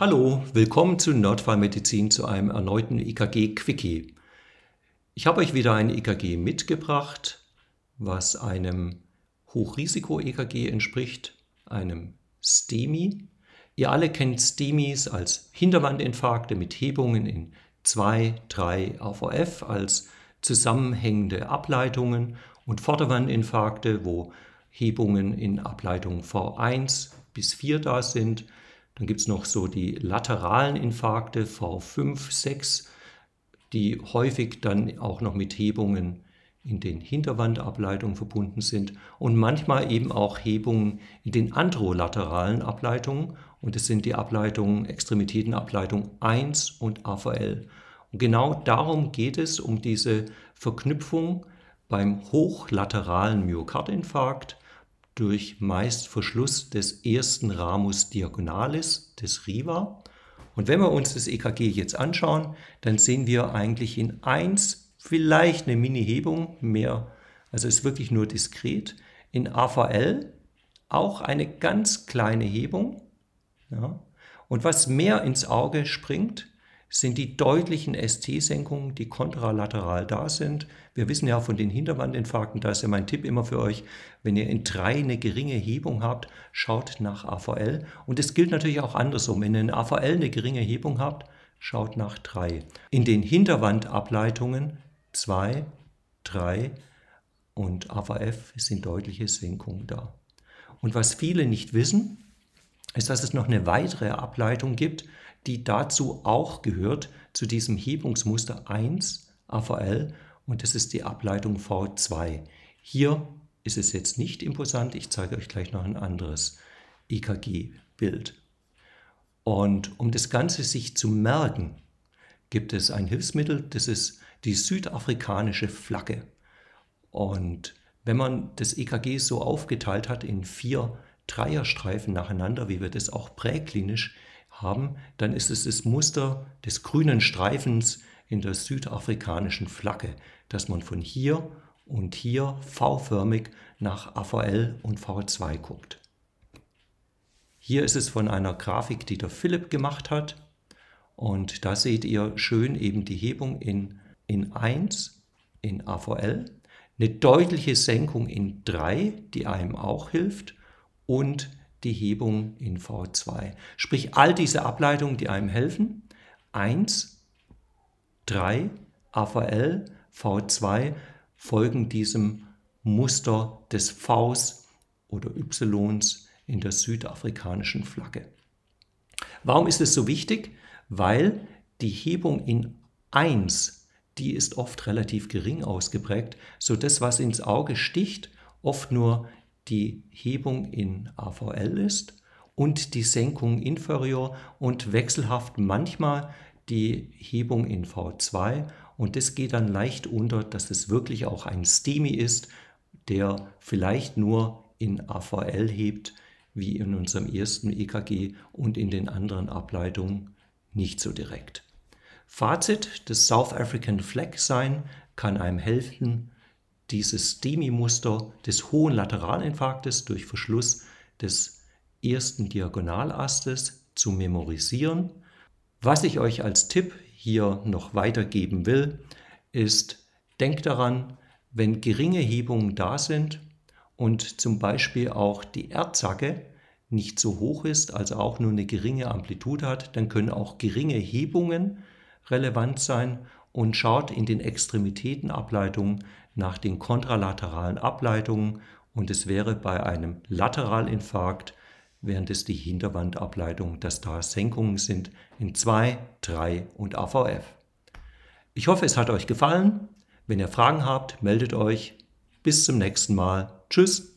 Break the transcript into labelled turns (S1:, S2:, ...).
S1: Hallo, willkommen zu Nordfallmedizin zu einem erneuten EKG-Quickie. Ich habe euch wieder ein EKG mitgebracht, was einem Hochrisiko-EKG entspricht, einem STEMI. Ihr alle kennt STEMIs als Hinterwandinfarkte mit Hebungen in 2, 3 AVF als zusammenhängende Ableitungen und Vorderwandinfarkte, wo Hebungen in Ableitung V1 bis 4 da sind – dann gibt es noch so die lateralen Infarkte V5, 6, die häufig dann auch noch mit Hebungen in den Hinterwandableitungen verbunden sind und manchmal eben auch Hebungen in den androlateralen Ableitungen und das sind die Ableitungen Extremitätenableitung 1 und AVL. Und genau darum geht es um diese Verknüpfung beim hochlateralen Myokardinfarkt durch meist Verschluss des ersten Ramus diagonalis des Riva. Und wenn wir uns das EKG jetzt anschauen, dann sehen wir eigentlich in 1 vielleicht eine Mini-Hebung mehr, also ist wirklich nur diskret. In AVL auch eine ganz kleine Hebung. Ja. Und was mehr ins Auge springt, sind die deutlichen ST-Senkungen, die kontralateral da sind. Wir wissen ja von den Hinterwandinfarkten, da ist ja mein Tipp immer für euch, wenn ihr in 3 eine geringe Hebung habt, schaut nach AVL. Und es gilt natürlich auch andersrum. Wenn ihr in AVL eine geringe Hebung habt, schaut nach 3. In den Hinterwandableitungen 2, 3 und AVF sind deutliche Senkungen da. Und was viele nicht wissen, ist, dass es noch eine weitere Ableitung gibt, die dazu auch gehört, zu diesem Hebungsmuster 1 AVL und das ist die Ableitung V2. Hier ist es jetzt nicht imposant, ich zeige euch gleich noch ein anderes EKG-Bild. Und um das Ganze sich zu merken, gibt es ein Hilfsmittel, das ist die südafrikanische Flagge. Und wenn man das EKG so aufgeteilt hat in vier Dreierstreifen nacheinander, wie wir das auch präklinisch haben, dann ist es das Muster des grünen Streifens in der südafrikanischen Flagge, dass man von hier und hier V-förmig nach AVL und V2 guckt. Hier ist es von einer Grafik, die der Philipp gemacht hat. Und da seht ihr schön eben die Hebung in, in 1, in AVL, eine deutliche Senkung in 3, die einem auch hilft und die Hebung in V2. Sprich, all diese Ableitungen, die einem helfen, 1, 3, AVL, V2 folgen diesem Muster des Vs oder Ys in der südafrikanischen Flagge. Warum ist es so wichtig? Weil die Hebung in 1, die ist oft relativ gering ausgeprägt, so das, was ins Auge sticht, oft nur die Hebung in AVL ist und die Senkung inferior und wechselhaft manchmal die Hebung in V2 und das geht dann leicht unter, dass es wirklich auch ein STEMI ist, der vielleicht nur in AVL hebt, wie in unserem ersten EKG und in den anderen Ableitungen nicht so direkt. Fazit, das South African Flag sein kann einem helfen, dieses STEMI-Muster des hohen Lateralinfarktes durch Verschluss des ersten Diagonalastes zu memorisieren. Was ich euch als Tipp hier noch weitergeben will, ist, denkt daran, wenn geringe Hebungen da sind und zum Beispiel auch die Erdzacke nicht so hoch ist, also auch nur eine geringe Amplitude hat, dann können auch geringe Hebungen relevant sein und schaut in den Extremitätenableitungen nach den kontralateralen Ableitungen und es wäre bei einem Lateralinfarkt, während es die Hinterwandableitungen, dass da Senkungen sind in 2, 3 und AVF. Ich hoffe, es hat euch gefallen. Wenn ihr Fragen habt, meldet euch. Bis zum nächsten Mal. Tschüss.